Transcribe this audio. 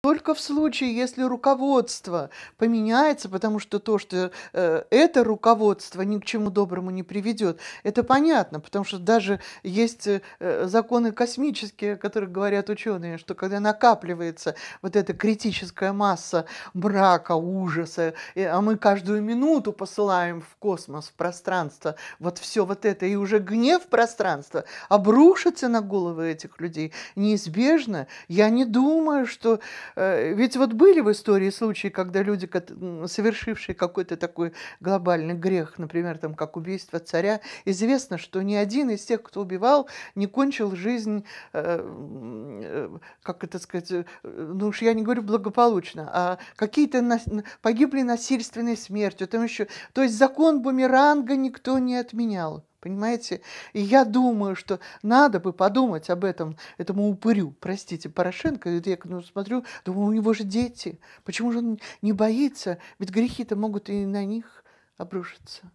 Только в случае, если руководство поменяется, потому что то, что э, это руководство ни к чему доброму не приведет, это понятно, потому что даже есть э, законы космические, о которых говорят ученые, что когда накапливается вот эта критическая масса брака ужаса, и, а мы каждую минуту посылаем в космос, в пространство, вот все вот это, и уже гнев пространства обрушится на головы этих людей неизбежно. Я не думаю, что Э, ведь вот были в истории случаи, когда люди, совершившие какой-то такой глобальный грех, например, там, как убийство царя, известно, что ни один из тех, кто убивал, не кончил жизнь, э, э, как это сказать, ну уж я не говорю благополучно, а какие-то погибли насильственной смертью, там еще, то есть закон бумеранга никто не отменял. Понимаете? И я думаю, что надо бы подумать об этом, этому упырю, простите, Порошенко. Я ну, смотрю, думаю, у него же дети. Почему же он не боится? Ведь грехи-то могут и на них обрушиться.